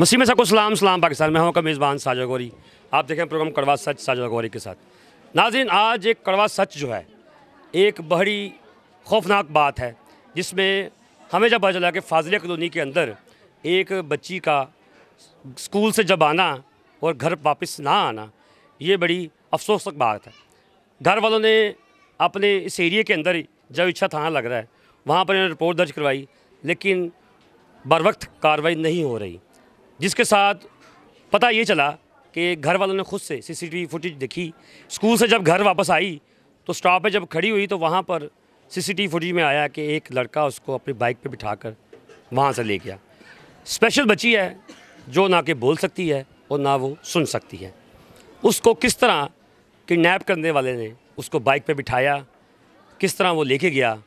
में सबको सलाम सलाम पाकिस्तान में हूँ का मेज़बान साजा गौरी आप देखें प्रोग्राम कड़वा सच साजा गौरी के साथ नाजिन आज एक कड़वा सच जो है एक बड़ी खौफनाक बात है जिसमें हमें जब पता चला कि फाजिल कलोनी के अंदर एक बच्ची का स्कूल से जब आना और घर वापस ना आना ये बड़ी अफसोसक बात है घर वालों ने अपने इस एरिए के अंदर जब इच्छा थाना लग रहा है वहाँ पर इन्होंने रिपोर्ट दर्ज करवाई लेकिन बर वक्त कार्रवाई नहीं हो रही जिसके साथ पता ये चला कि घर वालों ने खुद से सीसीटीवी फुटेज देखी स्कूल से जब घर वापस आई तो स्टॉप पे जब खड़ी हुई तो वहाँ पर सीसीटीवी फुटेज में आया कि एक लड़का उसको अपनी बाइक पे बिठाकर वहाँ से ले गया स्पेशल बच्ची है जो ना कि बोल सकती है और ना वो सुन सकती है उसको किस तरह किडनेप करने वाले ने उसको बाइक पर बिठाया किस तरह वो लेके गया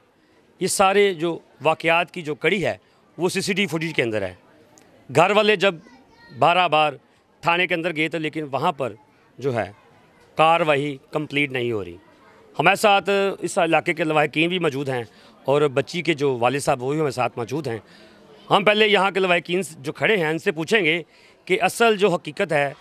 ये सारे जो वाक़ात की जो कड़ी है वो सी फुटेज के अंदर है घर वाले जब बारह बार थाने के अंदर गए थे लेकिन वहाँ पर जो है कार्रवाई कंप्लीट नहीं हो रही हमारे साथ इस इलाके के लवाकिन भी मौजूद हैं और बच्ची के जो वाले साहब वो भी हमारे साथ मौजूद हैं हम पहले यहाँ के लवाकिन जो खड़े हैं इनसे पूछेंगे कि असल जो हकीकत है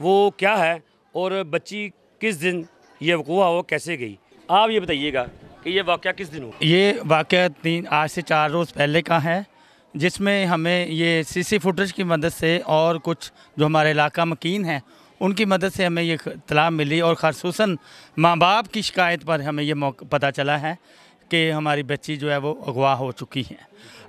वो क्या है और बच्ची किस दिन ये वकूआ हो कैसे गई आप ये बताइएगा कि ये वाक़ किस दिन हुआ ये वाक़ तीन आज से चार रोज़ पहले का है जिसमें हमें ये सीसी फुटेज की मदद से और कुछ जो हमारे इलाका मकीन हैं उनकी मदद से हमें ये इतला मिली और खसूस माँ बाप की शिकायत पर हमें ये पता चला है कि हमारी बच्ची जो है वो अगवा हो चुकी है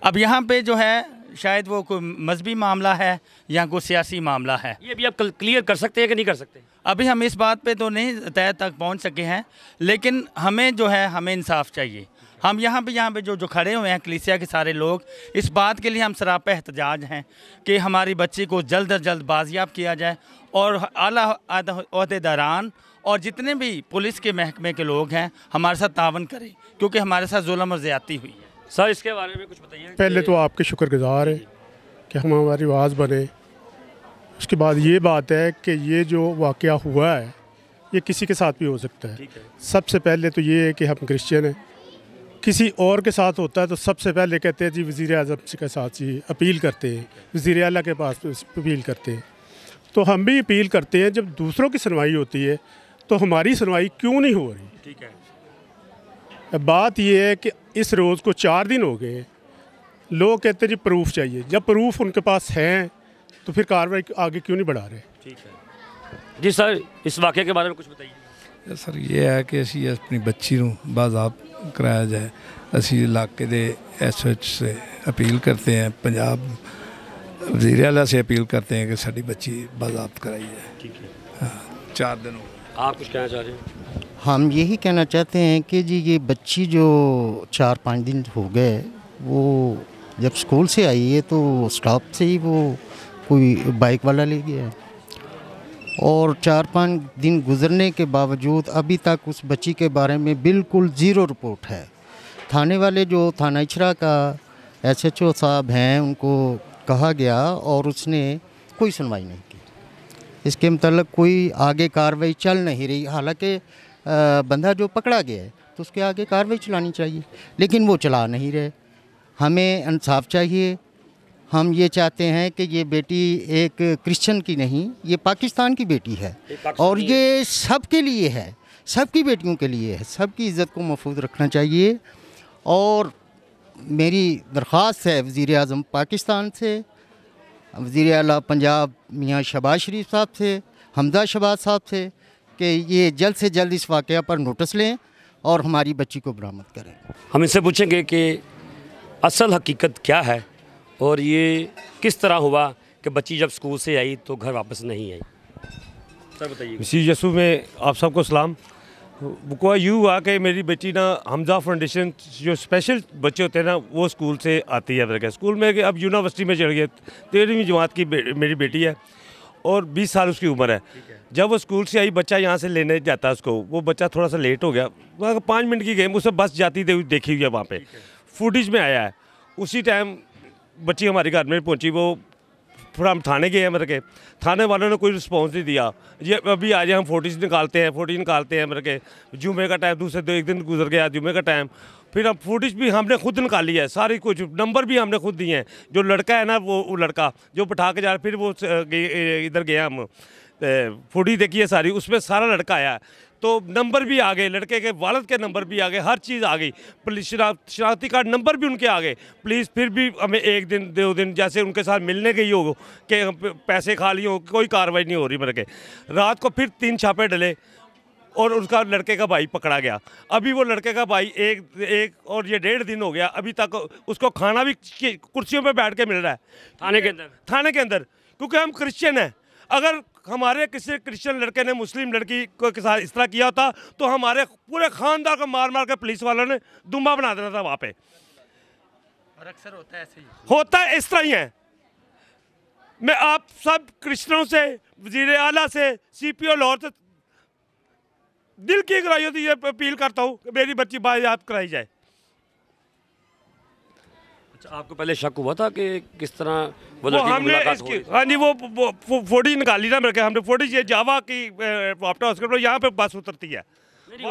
अब यहाँ पे जो है शायद वो कोई मजहबी मामला है या कोई सियासी मामला है ये भी आप कल क्लियर कर सकते हैं कि नहीं कर सकते अभी हम इस बात पे तो नहीं तय तक पहुँच सके हैं लेकिन हमें जो है हमें इंसाफ चाहिए हम यहाँ पे यहाँ पे जो जो खड़े हुए हैं कलिसिया के सारे लोग इस बात के लिए हम सराप एहतजाज हैं कि हमारी बच्ची को जल्द अज जल्द बाजियाब किया जाए और अलादे दौरान और जितने भी पुलिस के महकमे के लोग हैं हमारे साथ तावन करें क्योंकि हमारे साथ जुलम और ज़्यादती हुई है सर इसके बारे में कुछ बताइए पहले तो आपके शुक्रगुजार हैं कि हम हमारी आवाज़ बने उसके बाद ये बात है कि ये जो वाक़ हुआ है ये किसी के साथ भी हो सकता है सबसे पहले तो ये है कि हम क्रिश्चियन हैं किसी और के साथ होता है तो सबसे पहले कहते हैं जी वज़ी अजम के साथ जी अपील करते हैं वज़ी अला के पास अपील करते हैं तो हम भी अपील करते हैं जब दूसरों की सुनवाई होती है तो हमारी सुनवाई क्यों नहीं हो रही ठीक है बात यह है कि इस रोज़ को चार दिन हो गए लोग कहते हैं जी प्रूफ चाहिए जब प्रूफ उनके पास हैं तो फिर कार्रवाई आगे क्यों नहीं बढ़ा रहे ठीक है जी सर इस वाक़े के बारे में कुछ बताइए सर ਇਹ है कि ਅਸੀਂ अपनी बच्ची ਨੂੰ कराया जाए असी इलाके एस एच से अपील करते हैं पंजाब वजीर अला से अपील करते हैं कि साड़ी बच्ची बाजाब कराई जाए ठीक है हाँ चार दिनों आप कुछ कहना चाह रहे हैं हम यही कहना चाहते हैं कि जी ये बच्ची जो चार पाँच दिन हो गए वो जब स्कूल से आई है तो स्टॉप से ही वो कोई बाइक वाला ले गया है और चार पाँच दिन गुजरने के बावजूद अभी तक उस बच्ची के बारे में बिल्कुल ज़ीरो रिपोर्ट है थाने वाले जो थाना इचरा का एसएचओ साहब हैं उनको कहा गया और उसने कोई सुनवाई नहीं की इसके मतलब कोई आगे कार्रवाई चल नहीं रही हालांकि बंदा जो पकड़ा गया है तो उसके आगे कार्रवाई चलानी चाहिए लेकिन वो चला नहीं रहे हमें इंसाफ चाहिए हम ये चाहते हैं कि ये बेटी एक क्रिश्चियन की नहीं ये पाकिस्तान की बेटी है और ये सबके लिए है सबकी बेटियों के लिए है सबकी इज़्ज़त को महफूज रखना चाहिए और मेरी दरख्वास्त है वज़ी अजम पाकिस्तान से वज़ी अला पंजाब मियाँ शबाज शरीफ साहब से हमदा शबाज साहब से कि ये जल्द से जल्द इस वाक़ पर नोटिस लें और हमारी बच्ची को बरामद करें हम इसे पूछेंगे कि असल हकीकत क्या है और ये किस तरह हुआ कि बच्ची जब स्कूल से आई तो घर वापस नहीं आई सर बताइए इसी यसु में आप सबको सलाम वो यूँ हुआ कि मेरी बेटी ना हमजा फाउंडेशन जो स्पेशल बच्चे होते हैं ना वो स्कूल से आती है मेरे स्कूल में अब यूनिवर्सिटी में चढ़ गए तेरहवीं जमात की बे, मेरी बेटी है और 20 साल उसकी उम्र है जब वो स्कूल से आई बच्चा यहाँ से लेने जाता है उसको वो बच्चा थोड़ा सा लेट हो गया वहाँ पाँच मिनट की गेम उससे बस जाती देखी हुई है वहाँ पर फुटेज में आया है उसी टाइम बच्ची हमारे घर में पहुंची वो फ्राम हम थाने गए हैं मेरे मतलब के थाने वालों ने कोई रिस्पॉन्स नहीं दिया ये अभी आ जाए हम फोटीज निकालते हैं फोटीज निकालते हैं मेरे मतलब के जुमे का टाइम दूसरे दो एक दिन गुजर गया जुमे का टाइम फिर हम फुटेज भी हमने खुद निकाली है सारी कुछ नंबर भी हमने खुद दिए हैं जो लड़का है ना वो, वो लड़का जो बैठा के जा रहा फिर वो इधर गए हम फुटी देखी है सारी उसमें सारा लड़का आया तो नंबर भी आ गए लड़के के वालद के नंबर भी आ गए हर चीज़ आ गई प्लीज शरारती कार्ड नंबर भी उनके आ गए प्लीज़ फिर भी हमें एक दिन दो दिन जैसे उनके साथ मिलने गई हो कि पैसे खा लिए हो कोई कार्रवाई नहीं हो रही मेरे के रात को फिर तीन छापे डले और उसका लड़के का भाई पकड़ा गया अभी वो लड़के का भाई एक एक और ये डेढ़ दिन हो गया अभी तक उसको खाना भी कुर्सियों पे बैठ के मिल रहा है थाने के अंदर थाने के अंदर क्योंकि हम क्रिश्चियन हैं अगर हमारे किसी क्रिश्चियन लड़के ने मुस्लिम लड़की को के साथ इस तरह किया होता तो हमारे पूरे खानदान को मार मार कर पुलिस वालों ने दुम्बा बना देना था वहाँ पे और अक्सर होता है ऐसे ही होता है इस तरह ही है मैं आप सब क्रिश्चनों से वजीर अला से सी पी ओ लाहौर से दिल की गहराइयों होती ये अपील करता हूँ मेरी बच्ची बाजाब कराई जाए तो आपको पहले शक हुआ था कि किस तरह वो, वो हमने इसकी हाँ जी वो, फोटी निकाली ना मेरे हमने फोटी ये जावा की हॉस्पिटल यहाँ पे बस उतरती है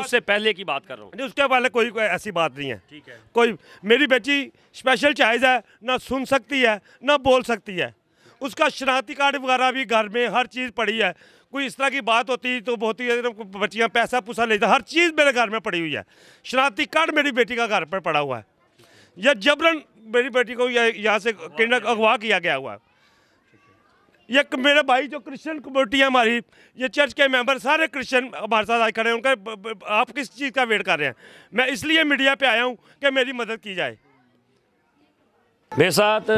उससे पहले की बात कर रहा हूँ नहीं उसके पहले कोई, ऐसी बात नहीं है ठीक है कोई मेरी बेटी स्पेशल चाइज है ना सुन सकती है ना बोल सकती है उसका शनाती कार्ड वगैरह भी घर में हर चीज़ पड़ी है कोई इस तरह की बात होती तो बहुत ही बच्चियाँ पैसा पुसा लेता हर चीज़ मेरे घर में पड़ी हुई है शनाती कार्ड मेरी बेटी का घर पर पड़ा हुआ है या जबरन मेरी बेटी को यहाँ से कनेडा अगवा किया गया हुआ ये मेरे भाई जो क्रिश्चियन कम्युनिटी है हमारी ये चर्च के मेंबर सारे क्रिश्चियन हमारे साथ आज खड़े हैं उनका आप किस चीज़ का वेट कर रहे हैं मैं इसलिए मीडिया पे आया हूँ कि मेरी मदद की जाए मेरे साथ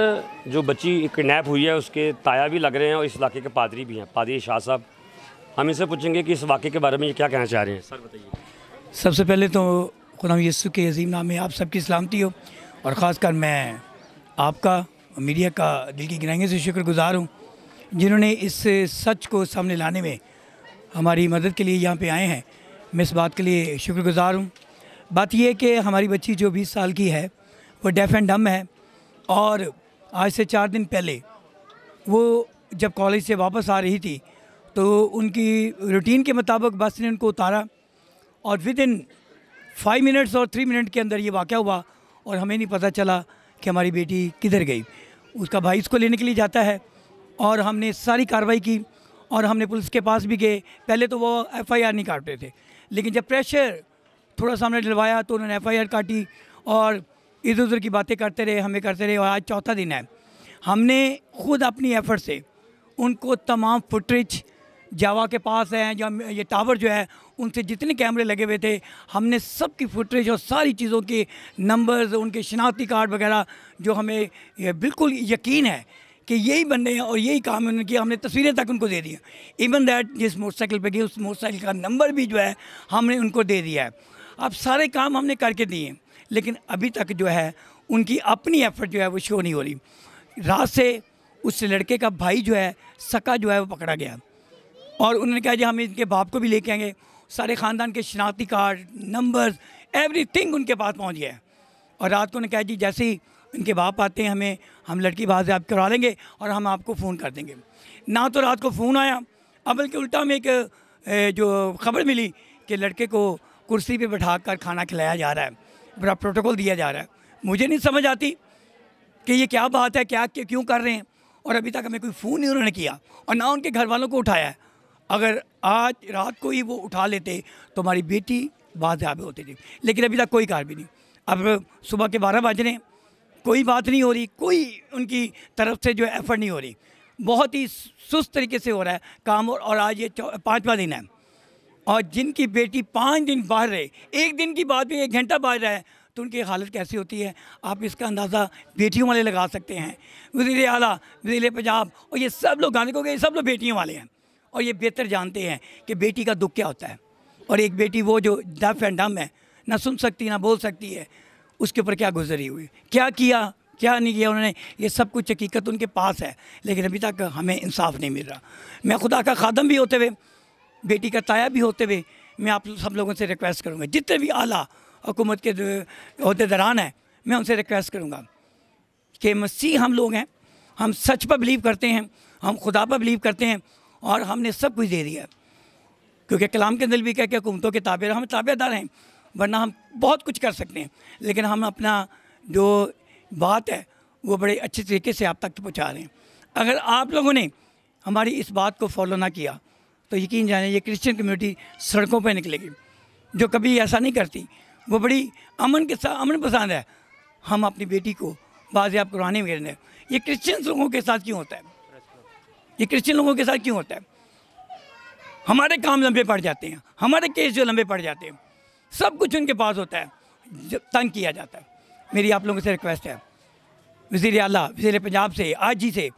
जो बच्ची किडनैप हुई है उसके ताया भी लग रहे हैं और इस इलाके के पादरी भी हैं पादरी शाह साहब हम इनसे पूछेंगे कि इस वाक़े के बारे में ये क्या कहना चाह रहे हैं सर बताइए सबसे पहले तो खुदा यसु के अजीम नाम में आप सबकी सलामती हो और ख़ासकर मैं आपका मीडिया का दिल की गहराइयों से शुक्रगुजार हूँ जिन्होंने इस सच को सामने लाने में हमारी मदद के लिए यहाँ पे आए हैं मैं इस बात के लिए शुक्रगुजार हूँ बात यह है कि हमारी बच्ची जो 20 साल की है वो डेफ एंड डम है और आज से चार दिन पहले वो जब कॉलेज से वापस आ रही थी तो उनकी रूटीन के मुताबिक बस ने उनको उतारा और विद इन फाइव मिनट्स और थ्री मिनट के अंदर ये वाक़ हुआ और हमें नहीं पता चला कि हमारी बेटी किधर गई उसका भाई उसको लेने के लिए जाता है और हमने सारी कार्रवाई की और हमने पुलिस के पास भी गए पहले तो वो एफआईआर नहीं काटते थे लेकिन जब प्रेशर थोड़ा सा हमने डलवाया तो उन्होंने एफआईआर काटी और इधर उधर की बातें करते रहे हमें करते रहे और आज चौथा दिन है हमने खुद अपनी एफर्ट से उनको तमाम फुटेज जावा के पास हैं या ये टावर जो है उनसे जितने कैमरे लगे हुए थे हमने सब की फुटेज और सारी चीज़ों के नंबर्स उनके शनाख्ती कार्ड वगैरह जो हमें बिल्कुल यकीन है कि यही बंदे हैं और यही काम है उनकी हमने तस्वीरें तक उनको दे दी इवन दैट जिस मोटरसाइकिल पे गई उस मोटरसाइकिल का नंबर भी जो है हमने उनको दे दिया है अब सारे काम हमने करके दिए लेकिन अभी तक जो है उनकी अपनी एफर्ट जो है वो शो नहीं हो रही रात से उस लड़के का भाई जो है सका जो है वो पकड़ा गया और उन्होंने कहा जी हम इनके बाप को भी लेके आएंगे सारे ख़ानदान के शनाख्ती कार्ड नंबर्स एवरीथिंग उनके पास पहुँच गया और रात को उन्होंने कहा जी जैसे ही उनके बाप आते हैं हमें हम लड़की बाहर से आप करवा लेंगे और हम आपको फ़ोन कर देंगे ना तो रात को फ़ोन आया अब बल्कि उल्टा हमें एक जो खबर मिली कि लड़के को कुर्सी पर बैठा कर खाना खिलाया जा रहा है बड़ा प्रोटोकॉल दिया जा रहा है मुझे नहीं समझ आती कि ये क्या बात है क्या क्यों कर रहे हैं और अभी तक हमें कोई फ़ोन नहीं उन्होंने किया और ना उनके घर वालों को उठाया है अगर आज रात को ही वो उठा लेते तो हमारी बेटी बाजाब होती थी लेकिन अभी तक कोई कार भी नहीं अब सुबह के बारह बज रहे हैं कोई बात नहीं हो रही कोई उनकी तरफ से जो एफर्ट नहीं हो रही बहुत ही सुस्त तरीके से हो रहा है काम और, और आज ये पाँचवा दिन है और जिनकी बेटी पाँच दिन बाहर रहे एक दिन की बात भी एक घंटा बाहर रहे तो उनकी हालत कैसी होती है आप इसका अंदाज़ा बेटियों वाले लगा सकते हैं वजीर अला वजीर पंजाब और ये सब लोग गांधी को गए सब लोग बेटियों वाले हैं और ये बेहतर जानते हैं कि बेटी का दुख क्या होता है और एक बेटी वो जो डफ एंड डम है ना सुन सकती ना बोल सकती है उसके ऊपर क्या गुजरी हुई क्या किया क्या नहीं किया उन्होंने ये सब कुछ हकीकत उनके पास है लेकिन अभी तक हमें इंसाफ नहीं मिल रहा मैं खुदा का खादम भी होते हुए बेटी का ताया भी होते हुए मैं आप सब लोगों से रिक्वेस्ट करूँगा जितने भी अला हुकूमत के अहदेदारान हैं मैं उनसे रिक्वेस्ट करूँगा कि मसीह हम लोग हैं हम सच पर बिलीव करते हैं हम खुदा पर बिलीव करते हैं और हमने सब कुछ दे दिया क्योंकि कलाम के अंदर भी क्या क्या कुमतों के ताबे हम ताबेदार हैं वरना हम बहुत कुछ कर सकते हैं लेकिन हम अपना जो बात है वो बड़े अच्छे तरीके से आप तक पहुँचा रहे हैं अगर आप लोगों ने हमारी इस बात को फॉलो ना किया तो यकीन जाने ये क्रिश्चियन कम्युनिटी सड़कों पर निकलेगी जो कभी ऐसा नहीं करती वो बड़ी अमन के साथ अमन पसंद है हम अपनी बेटी को बाजियाब कुरानी में ये क्रिश्चियन लोगों के साथ क्यों होता है ये क्रिश्चियन लोगों के साथ क्यों होता है हमारे काम लंबे पड़ जाते हैं हमारे केस जो लंबे पड़ जाते हैं सब कुछ उनके पास होता है तंग किया जाता है मेरी आप लोगों से रिक्वेस्ट है वज़ी अला वज़ी पंजाब से आज ही से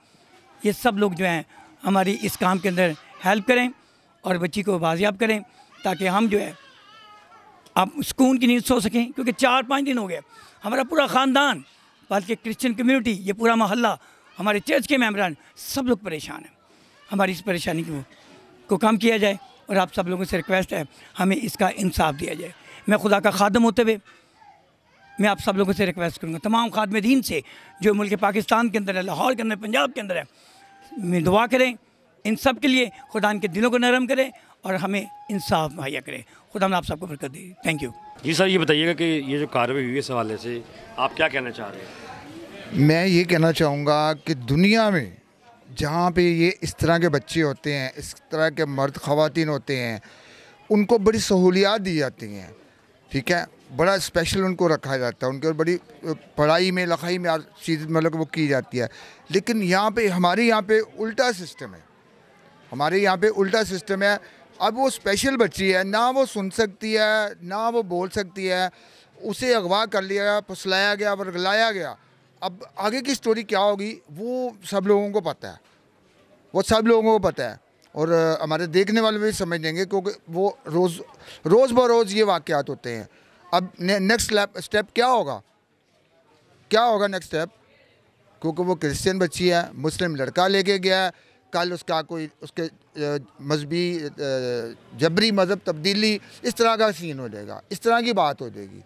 ये सब लोग जो हैं हमारी इस काम के अंदर हेल्प करें और बच्ची को बाजियाब करें ताकि हम जो है आप सुकून की नींद सो सकें क्योंकि चार पाँच दिन हो गए हमारा पूरा ख़ानदान बल्कि क्रिश्चियन कम्युनिटी ये पूरा मोहल्ला हमारे चर्च के मेम्बरान सब लोग परेशान हैं हमारी इस परेशानी को को कम किया जाए और आप सब लोगों से रिक्वेस्ट है हमें इसका इंसाफ दिया जाए मैं खुदा का खादम होते हुए मैं आप सब लोगों से रिक्वेस्ट करूँगा तमाम खादम दीन से जो मुल्क पाकिस्तान के अंदर है लाहौर के अंदर पंजाब के अंदर है मैं दुआ करें इन सब के लिए खुदा इनके दिलों को नरम करें और हमें इंसाफ मुहैया करें खुदा आप सबको बरकत दी थैंक यू जी सर ये बताइएगा कि ये जो कार्रवाई हुई है इस हवाले से आप क्या कहना चाह रहे हैं मैं ये कहना चाहूँगा कि दुनिया में जहाँ पे ये इस तरह के बच्चे होते हैं इस तरह के मर्द ख़वान होते हैं उनको बड़ी सहूलियात दी जाती हैं ठीक है बड़ा स्पेशल उनको रखा जाता है उनके बड़ी पढ़ाई में लखाई में चीज़ मतलब वो की जाती है लेकिन यहाँ पे हमारे यहाँ पे उल्टा सिस्टम है हमारे यहाँ पे उल्टा सिस्टम है अब वो स्पेशल बच्ची है ना वो सुन सकती है ना वो बोल सकती है उसे अगवा कर लिया फसलाया गया वरगलाया गया अब आगे की स्टोरी क्या होगी वो सब लोगों को पता है वो सब लोगों को पता है और हमारे देखने वाले भी समझ लेंगे क्योंकि वो रोज़ रोज़ ब रोज़ ये वाक़ात होते हैं अब ने, नेक्स्ट स्टेप क्या होगा क्या होगा नेक्स्ट स्टेप क्योंकि वो क्रिश्चियन बच्ची है मुस्लिम लड़का लेके गया है कल उसका कोई उसके मजहबी जबरी मज़हब तब्दीली इस तरह का सीन हो जाएगा इस तरह की बात हो जाएगी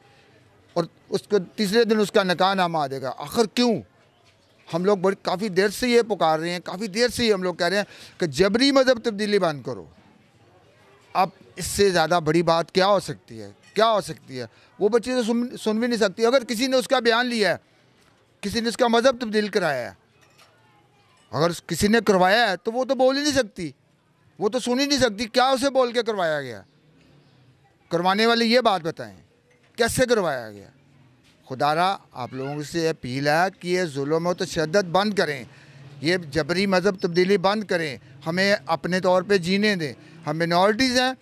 और उसको तीसरे दिन उसका नकानामा आ जाएगा आखिर क्यों हम लोग बड़ी काफ़ी देर से ये पुकार रहे हैं काफ़ी देर से ये हम लोग कह रहे हैं कि जबरी मज़हब तब्दीली बंद करो अब इससे ज़्यादा बड़ी बात क्या हो सकती है क्या हो सकती है वो बच्ची तो सुन सुन भी नहीं सकती अगर किसी ने उसका बयान लिया है किसी ने उसका मज़हब तब्दील कराया है अगर किसी ने करवाया है तो वो तो बोल ही नहीं सकती वो तो सुन ही नहीं सकती क्या उसे बोल के करवाया गया करवाने वाले ये बात बताएं कैसे करवाया गया खुदारा आप लोगों से अपील है कि ये जुल्म और तशद बंद करें ये जबरी मज़हब तब्दीली बंद करें हमें अपने तौर पे जीने दें हम मिनॉरिटीज़ हैं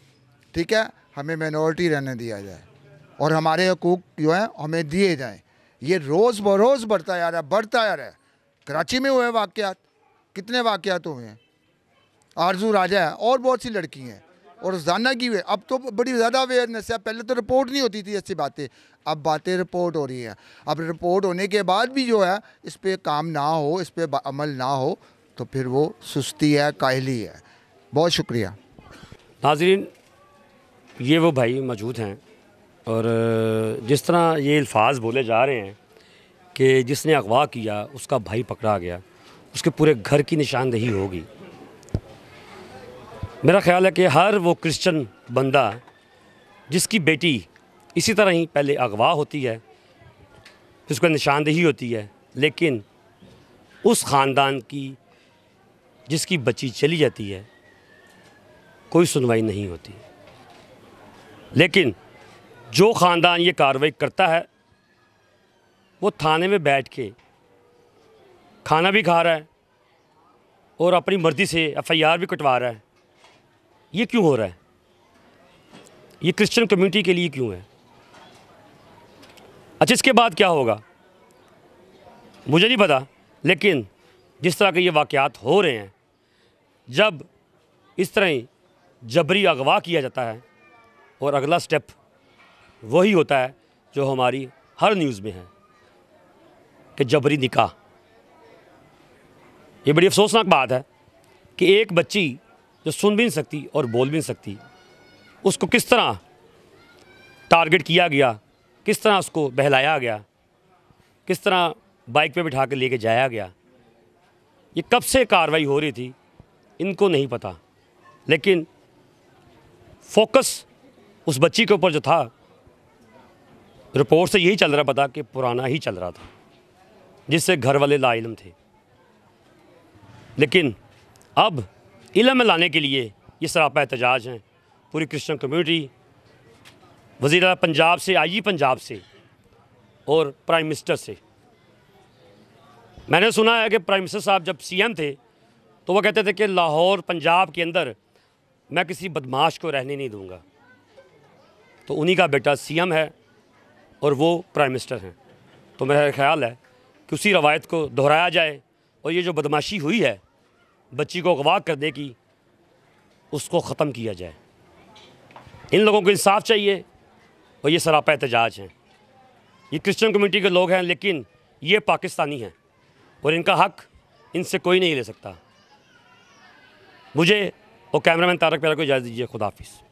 ठीक है हमें मिनॉरिटी रहने दिया जाए और हमारे हकूक जो हैं हमें दिए जाएँ ये रोज़ बरोज़ बढ़ता जा रहा है बढ़ता जा रहा है कराची में हुए वाक़ कितने वाक़ हुए हैं आरजू राजा है और बहुत सी लड़की हैं और रोज़ाना की हुए अब तो बड़ी ज़्यादा अवेयरनेस है पहले तो रिपोर्ट नहीं होती थी ऐसी बातें अब बातें रिपोर्ट हो रही हैं अब रिपोर्ट होने के बाद भी जो है इस पर काम ना हो इस पर अमल ना हो तो फिर वो सुस्ती है काहली है बहुत शुक्रिया नाजरीन ये वो भाई मौजूद हैं और जिस तरह ये अल्फाज बोले जा रहे हैं कि जिसने अगवा किया उसका भाई पकड़ा गया उसके पूरे घर की निशानदेही होगी मेरा ख्याल है कि हर वो क्रिश्चन बंदा जिसकी बेटी इसी तरह ही पहले अगवा होती है उसको निशानदेही होती है लेकिन उस ख़ानदान की जिसकी बच्ची चली जाती है कोई सुनवाई नहीं होती लेकिन जो ख़ानदान ये कार्रवाई करता है वो थाने में बैठ के खाना भी खा रहा है और अपनी मर्ज़ी से एफ आई आर भी कटवा रहा है ये क्यों हो रहा है ये क्रिश्चियन कम्युनिटी के लिए क्यों है अच्छा इसके बाद क्या होगा मुझे नहीं पता लेकिन जिस तरह के ये वाक़ात हो रहे हैं जब इस तरह ही जबरी अगवा किया जाता है और अगला स्टेप वही होता है जो हमारी हर न्यूज़ में है कि जबरी निकाह ये बड़ी अफसोसनाक बात है कि एक बच्ची जो सुन भी नहीं सकती और बोल भी नहीं सकती उसको किस तरह टारगेट किया गया किस तरह उसको बहलाया गया किस तरह बाइक पे बिठा के लेके जाया गया ये कब से कार्रवाई हो रही थी इनको नहीं पता लेकिन फोकस उस बच्ची के ऊपर जो था रिपोर्ट से यही चल रहा पता कि पुराना ही चल रहा था जिससे घर वाले लाइलम थे लेकिन अब इलम लाने के लिए ये सरापा एहतजाज हैं पूरी क्रिश्चन कम्यूनिटी वज़ी पंजाब से आई पंजाब से और प्राइम मिनिस्टर से मैंने सुना है कि प्राइम मिनिस्टर साहब जब सीएम थे तो वह कहते थे कि लाहौर पंजाब के अंदर मैं किसी बदमाश को रहने नहीं दूंगा तो उन्हीं का बेटा सीएम है और वो प्राइम मिनिस्टर हैं तो मेरा ख्याल है कि उसी रवायत को दोहराया जाए और ये जो बदमाशी हुई है बच्ची को अगवा दे कि उसको ख़त्म किया जाए इन लोगों को इंसाफ चाहिए और ये सरापा एहतजाज हैं ये क्रिश्चियन कम्युनिटी के लोग हैं लेकिन ये पाकिस्तानी हैं और इनका हक इनसे कोई नहीं ले सकता मुझे और कैमरामैन तारक प्यारा को इजाज़त दीजिए खुदाफिज़